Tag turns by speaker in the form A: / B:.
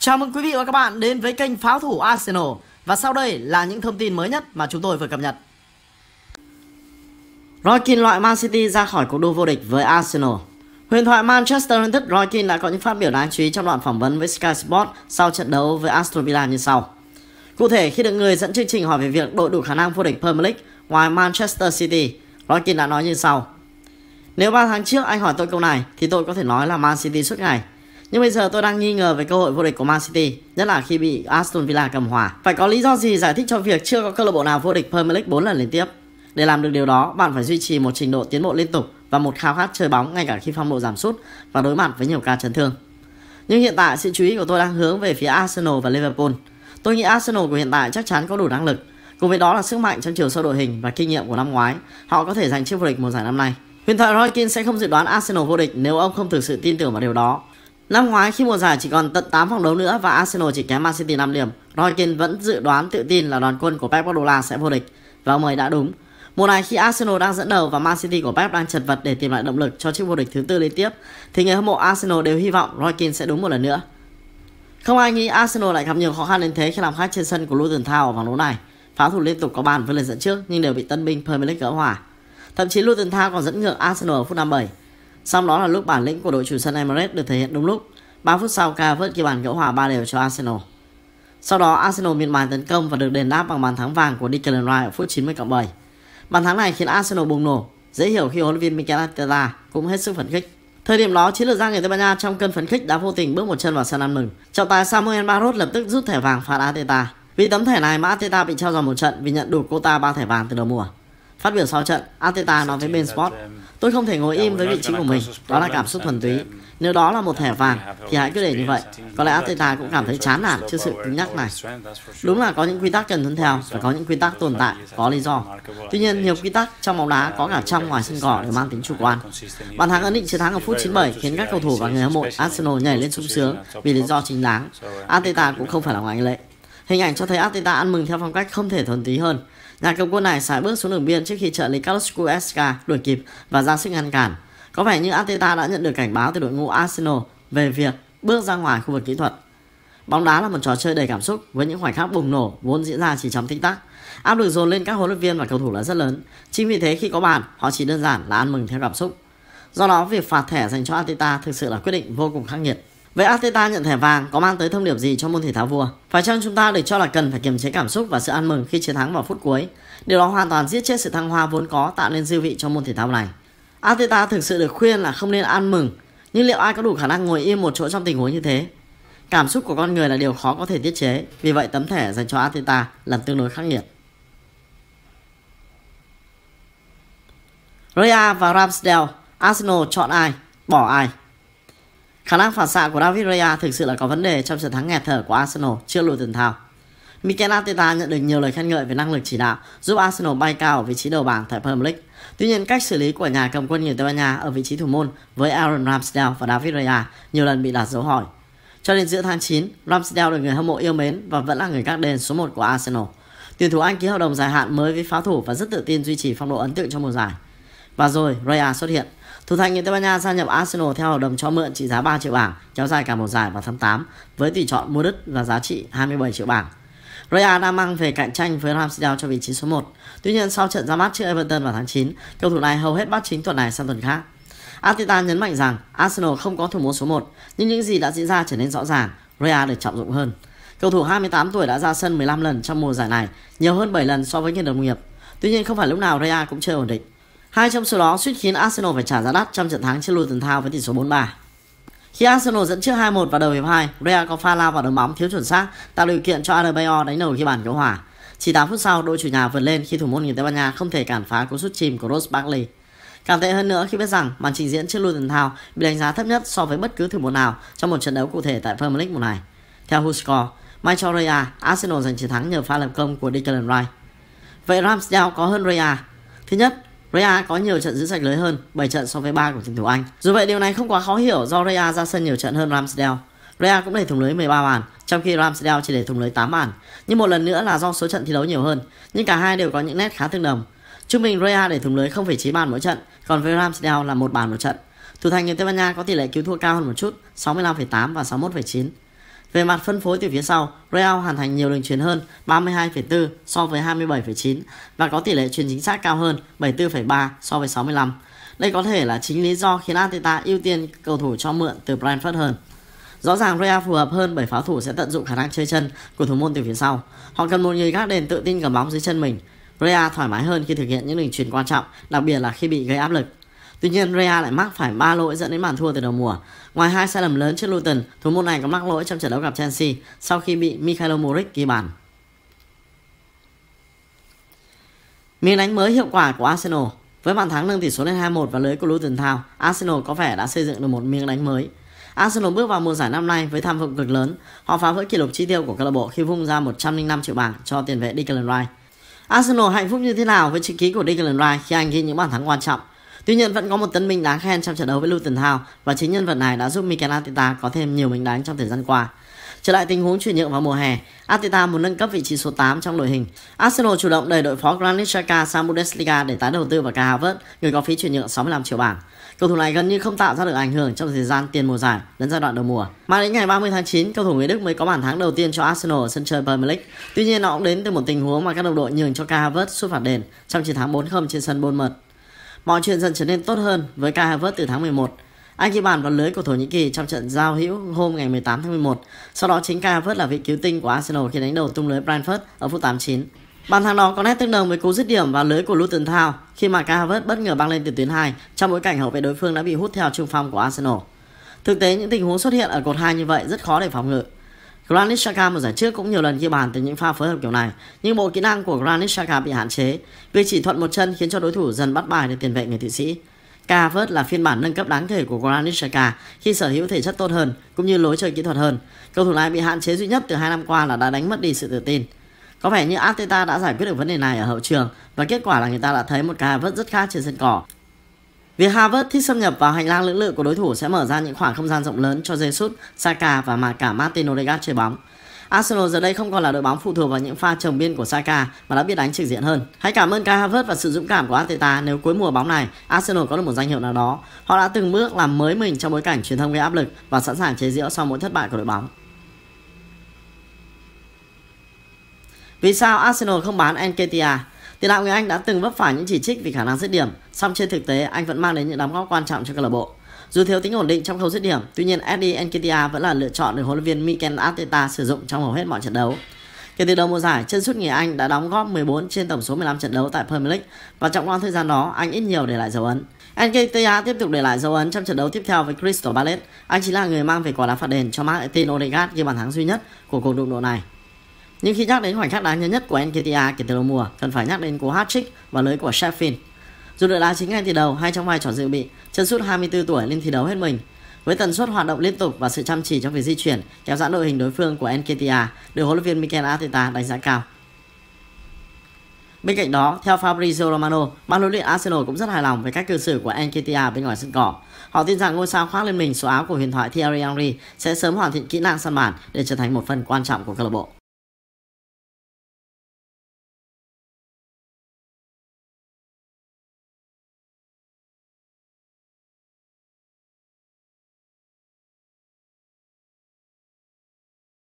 A: Chào mừng quý vị và các bạn đến với kênh Pháo thủ Arsenal và sau đây là những thông tin mới nhất mà chúng tôi vừa cập nhật. Roy Keane loại Man City ra khỏi cuộc đua vô địch với Arsenal. Huyền thoại Manchester United Roy Keane đã có những phát biểu đáng chú ý trong đoạn phỏng vấn với Sky Sports sau trận đấu với Aston Villa như sau. Cụ thể khi được người dẫn chương trình hỏi về việc đội đủ khả năng vô địch Premier League ngoài Manchester City, Roy Keane đã nói như sau. Nếu 3 tháng trước anh hỏi tôi câu này thì tôi có thể nói là Man City suốt ngày, nhưng bây giờ tôi đang nghi ngờ về cơ hội vô địch của Man City, nhất là khi bị Aston Villa cầm hòa. Phải có lý do gì giải thích cho việc chưa có câu lạc bộ nào vô địch Premier League 4 lần liên tiếp. Để làm được điều đó, bạn phải duy trì một trình độ tiến bộ liên tục và một khao khát chơi bóng ngay cả khi phong độ giảm sút và đối mặt với nhiều ca chấn thương. Nhưng hiện tại sự chú ý của tôi đang hướng về phía Arsenal và Liverpool. Tôi nghĩ Arsenal của hiện tại chắc chắn có đủ năng lực. Cùng với đó là sức mạnh trong chiều sâu đội hình và kinh nghiệm của năm ngoái, họ có thể giành chức vô địch mùa giải năm nay. Huyền thoại Roy Keane sẽ không dự đoán Arsenal vô địch nếu ông không thực sự tin tưởng vào điều đó Năm ngoái khi mùa giải chỉ còn tận 8 vòng đấu nữa và Arsenal chỉ kém Man City 5 điểm, Roy Keane vẫn dự đoán tự tin là đoàn quân của Pep Guardiola sẽ vô địch và ông ấy đã đúng. Mùa này khi Arsenal đang dẫn đầu và Man City của Pep đang chật vật để tìm lại động lực cho chiếc vô địch thứ tư liên tiếp thì người hâm mộ Arsenal đều hy vọng Roy Keane sẽ đúng một lần nữa. Không ai nghĩ Arsenal lại gặp nhiều khó khăn đến thế khi làm khách trên sân của Luton Town ở vòng đấu này. Pháo thủ liên tục có bàn với lần dẫn trước nhưng đều bị tân binh Premier League gỡ hòa. Thậm chí Luton Town còn dẫn ngược Arsenal ở phút 57 Xong đó là lúc bản lĩnh của đội chủ sân Emirates được thể hiện đúng lúc. 3 phút sau Cavani ghi bàn gỡ hòa 3 đều cho Arsenal. Sau đó Arsenal miệt mài tấn công và được đền đáp bằng bàn thắng vàng của Declan Rice ở phút 90 cộng 7. Bàn thắng này khiến Arsenal bùng nổ, dễ hiểu khi huấn luyện viên Mikel Arteta cũng hết sức phấn khích. Thời điểm đó, chiến lược gia người Tây Ban Nha trong cơn phấn khích đã vô tình bước một chân vào sân ăn mừng. Trọng tài Samuel Barros lập tức rút thẻ vàng phạt Arteta. Vì tấm thẻ này mà Arteta bị treo dòng một trận vì nhận đủ quota 3 thẻ vàng từ đầu mùa. Phát biểu sau trận, Ateta nói với Ben Sport, tôi không thể ngồi im với vị trí của mình, đó là cảm xúc thuần túy. Nếu đó là một thẻ vàng thì hãy cứ để như vậy. Có lẽ Ateta cũng cảm thấy chán nản trước sự cứng nhắc này. Đúng là có những quy tắc cần tuân theo và có những quy tắc tồn tại có lý do. Tuy nhiên nhiều quy tắc trong bóng đá có cả trong ngoài sân cỏ đều mang tính chủ quan. Bàn thắng ấn định chiến thắng ở phút 97 khiến các cầu thủ và người hâm mộ Arsenal nhảy lên sung sướng vì lý do chính đáng. Ateta cũng không phải là ngoại lệ. Hình ảnh cho thấy Arteta ăn mừng theo phong cách không thể thuần tí hơn. Nhà cầm quân này sải bước xuống đường biên trước khi trợ lý Carlos Cuesca đuổi kịp và ra sức ngăn cản. Có vẻ như Arteta đã nhận được cảnh báo từ đội ngũ Arsenal về việc bước ra ngoài khu vực kỹ thuật. Bóng đá là một trò chơi đầy cảm xúc với những khoảnh khắc bùng nổ vốn diễn ra chỉ trong tích tắc. Áp lực dồn lên các huấn luyện viên và cầu thủ là rất lớn. Chính vì thế khi có bàn, họ chỉ đơn giản là ăn mừng theo cảm xúc. Do đó, việc phạt thẻ dành cho Arteta thực sự là quyết định vô cùng khắc nghiệt. Vậy Arteta nhận thẻ vàng có mang tới thông điệp gì cho môn thể thao vua? Phải chăng chúng ta được cho là cần phải kiềm chế cảm xúc và sự ăn mừng khi chiến thắng vào phút cuối? Điều đó hoàn toàn giết chết sự thăng hoa vốn có tạo nên dư vị cho môn thể thao này. Arteta thực sự được khuyên là không nên ăn mừng, nhưng liệu ai có đủ khả năng ngồi im một chỗ trong tình huống như thế? Cảm xúc của con người là điều khó có thể tiết chế, vì vậy tấm thẻ dành cho Arteta là tương đối khắc nghiệt. Raya và Ramsdale, Arsenal chọn ai, bỏ ai? Khả năng phản xạ của David Raya thực sự là có vấn đề trong trận thắng nghẹt thở của Arsenal trước Luton thao. Mikel Arteta nhận được nhiều lời khen ngợi về năng lực chỉ đạo, giúp Arsenal bay cao ở vị trí đầu bảng tại Premier League. Tuy nhiên, cách xử lý của nhà cầm quân người Tây Ban Nha ở vị trí thủ môn với Aaron Ramsdale và David Raya nhiều lần bị đặt dấu hỏi. Cho đến giữa tháng 9, Ramsdale được người hâm mộ yêu mến và vẫn là người gác đền số 1 của Arsenal. Tuyển thủ Anh ký hợp đồng dài hạn mới với pháo thủ và rất tự tin duy trì phong độ ấn tượng trong mùa giải. Và rồi, Raya xuất hiện. Thủ thành người Tây Ban Nha gia nhập Arsenal theo hợp đồng cho mượn trị giá 3 triệu bảng, kéo dài cả một giải vào tháng 8 với tỷ chọn mua đứt và giá trị 27 triệu bảng. Real đang mang về cạnh tranh với Ramsdale cho vị trí số 1. Tuy nhiên sau trận ra mắt trước Everton vào tháng 9, cầu thủ này hầu hết bắt chính tuần này sang tuần khác. Arteta nhấn mạnh rằng Arsenal không có thủ môn số 1, nhưng những gì đã diễn ra trở nên rõ ràng, Real được trọng dụng hơn. Cầu thủ 28 tuổi đã ra sân 15 lần trong mùa giải này, nhiều hơn 7 lần so với nhân đồng nghiệp. Tuy nhiên không phải lúc nào Real cũng chơi ổn định. Hai trong số đó suýt khiến Arsenal phải trả giá đắt trong trận thắng trên Luton Town với tỷ số 4-3. Khi Arsenal dẫn trước 2-1 vào đầu hiệp 2, Real có pha lao vào đấm bóng thiếu chuẩn xác, tạo điều kiện cho Adebayor đánh đầu ghi bàn cứu hòa. Chỉ 8 phút sau, đội chủ nhà vượt lên khi thủ môn người Tây Ban Nha không thể cản phá cú sút chìm của Ross Barkley. Càng tệ hơn nữa khi biết rằng màn trình diễn trước Luton Town bị đánh giá thấp nhất so với bất cứ thủ môn nào trong một trận đấu cụ thể tại Premier League mùa này. Theo WhoScore, may cho Real, Arsenal giành chiến thắng nhờ pha lập công của Declan Rice. Vậy Ramsdale có hơn Real. Thứ nhất, Rea có nhiều trận giữ sạch lưới hơn, 7 trận so với 3 của tuyển thủ Anh. Dù vậy điều này không quá khó hiểu do Rea ra sân nhiều trận hơn Ramsdale. Rea cũng để thủng lưới 13 bàn, trong khi Ramsdale chỉ để thủng lưới 8 bàn. Nhưng một lần nữa là do số trận thi đấu nhiều hơn, nhưng cả hai đều có những nét khá tương đồng. Trung bình Rea để thủng lưới 0,9 bàn mỗi trận, còn với Ramsdale là một bàn một trận. Thủ thành người Tây Ban Nha có tỷ lệ cứu thua cao hơn một chút, 65,8 và 61,9. Về mặt phân phối từ phía sau, Real hoàn thành nhiều đường truyền hơn 32,4 so với 27,9 và có tỷ lệ truyền chính xác cao hơn 74,3 so với 65. Đây có thể là chính lý do khiến Arteta ưu tiên cầu thủ cho mượn từ Brentford hơn. Rõ ràng Real phù hợp hơn bởi pháo thủ sẽ tận dụng khả năng chơi chân của thủ môn từ phía sau. Họ cần một người gác đền tự tin cầm bóng dưới chân mình. Real thoải mái hơn khi thực hiện những đường truyền quan trọng, đặc biệt là khi bị gây áp lực. Tuy nhiên Real lại mắc phải 3 lỗi dẫn đến bàn thua từ đầu mùa. Ngoài hai sai lầm lớn trước Luton, thủ môn này còn mắc lỗi trong trận đấu gặp Chelsea sau khi bị Mikhailo Moric ghi bàn. Miếng đánh mới hiệu quả của Arsenal với bàn thắng nâng tỷ số lên 2-1 và lưới của Luton Town, Arsenal có vẻ đã xây dựng được một miếng đánh mới. Arsenal bước vào mùa giải năm nay với tham vọng cực lớn. Họ phá vỡ kỷ lục chi tiêu của câu lạc bộ khi vung ra 105 triệu bảng cho tiền vệ Declan Rice. Arsenal hạnh phúc như thế nào với chữ ký của Declan Rice khi anh ghi những bàn thắng quan trọng? Tuy nhiên vẫn có một tân binh đáng khen trong trận đấu với Luton Town và chính nhân vật này đã giúp Mikel Arteta có thêm nhiều mình đánh trong thời gian qua. Trở lại tình huống chuyển nhượng vào mùa hè, Arteta muốn nâng cấp vị trí số 8 trong đội hình. Arsenal chủ động đẩy đội phó Granit Xhaka sang Bundesliga để tái đầu tư vào Kai Havertz, người có phí chuyển nhượng 65 triệu bảng. Cầu thủ này gần như không tạo ra được ảnh hưởng trong thời gian tiền mùa giải đến giai đoạn đầu mùa. Mà đến ngày 30 tháng 9, cầu thủ người Đức mới có bàn thắng đầu tiên cho Arsenal ở sân chơi Premier League. Tuy nhiên nó cũng đến từ một tình huống mà các đồng đội nhường cho Kai Havertz sút phạt đền trong chiến thắng 4-0 trên sân Bournemouth. Mọi chuyện dần trở nên tốt hơn với Kai Havertz từ tháng 11. Anh ghi bàn vào lưới của Thổ Nhĩ Kỳ trong trận giao hữu hôm ngày 18 tháng 11. Sau đó chính Kai Havertz là vị cứu tinh của Arsenal khi đánh đầu tung lưới Brentford ở phút 89. Bàn thắng đó có nét tương đồng với cú dứt điểm vào lưới của Luton Town khi mà Kai Havertz bất ngờ băng lên từ tuyến 2 trong bối cảnh hậu vệ đối phương đã bị hút theo trung phong của Arsenal. Thực tế những tình huống xuất hiện ở cột 2 như vậy rất khó để phòng ngự. Granit Xhaka một giải trước cũng nhiều lần ghi bàn từ những pha phối hợp kiểu này, nhưng bộ kỹ năng của Granit Xhaka bị hạn chế vì chỉ thuận một chân khiến cho đối thủ dần bắt bài để tiền vệ người Thụy Sĩ. Cavert là phiên bản nâng cấp đáng kể của Granit Xhaka khi sở hữu thể chất tốt hơn cũng như lối chơi kỹ thuật hơn. Cầu thủ này bị hạn chế duy nhất từ hai năm qua là đã đánh mất đi sự tự tin. Có vẻ như Arteta đã giải quyết được vấn đề này ở hậu trường và kết quả là người ta đã thấy một Cavert rất khác trên sân cỏ. Việc Havertz thích xâm nhập vào hành lang lưỡng lự của đối thủ sẽ mở ra những khoảng không gian rộng lớn cho Jesus, Saka và mà cả Martin Odegaard chơi bóng. Arsenal giờ đây không còn là đội bóng phụ thuộc vào những pha trồng biên của Saka mà đã biết đánh trực diện hơn. Hãy cảm ơn Kai Havertz và sự dũng cảm của Arteta nếu cuối mùa bóng này Arsenal có được một danh hiệu nào đó. Họ đã từng bước làm mới mình trong bối cảnh truyền thông gây áp lực và sẵn sàng chế giễu sau mỗi thất bại của đội bóng. Vì sao Arsenal không bán Enketia? Tiền đạo người Anh đã từng vấp phải những chỉ trích vì khả năng dứt điểm, song trên thực tế anh vẫn mang đến những đóng góp quan trọng cho câu lạc bộ. Dù thiếu tính ổn định trong khâu dứt điểm, tuy nhiên Eddie Nketiah vẫn là lựa chọn được huấn luyện viên Mikel Arteta sử dụng trong hầu hết mọi trận đấu. Kể từ đầu mùa giải, chân sút người Anh đã đóng góp 14 trên tổng số 15 trận đấu tại Premier League và trong khoảng thời gian đó, anh ít nhiều để lại dấu ấn. Nketiah tiếp tục để lại dấu ấn trong trận đấu tiếp theo với Crystal Palace. Anh chính là người mang về quả đá phạt đền cho Martin Odegaard ghi bàn thắng duy nhất của cuộc đụng độ này. Nhưng khi nhắc đến khoảnh khắc đáng nhớ nhất của NKTA kể từ đầu mùa, cần phải nhắc đến cú hat-trick và lưới của Sheffield. Dù đội đá chính ngay từ đầu hay trong vai trò dự bị, chân sút 24 tuổi lên thi đấu hết mình. Với tần suất hoạt động liên tục và sự chăm chỉ trong việc di chuyển, kéo giãn đội hình đối phương của NKTA được huấn luyện viên Mikel Arteta đánh giá cao. Bên cạnh đó, theo Fabrizio Romano, ban huấn luyện Arsenal cũng rất hài lòng về cách cư xử của Nketiah bên ngoài sân cỏ. Họ tin rằng ngôi sao khoác lên mình số áo của huyền thoại Thierry Henry sẽ sớm hoàn thiện kỹ năng săn bàn để trở thành một phần quan trọng của câu lạc bộ.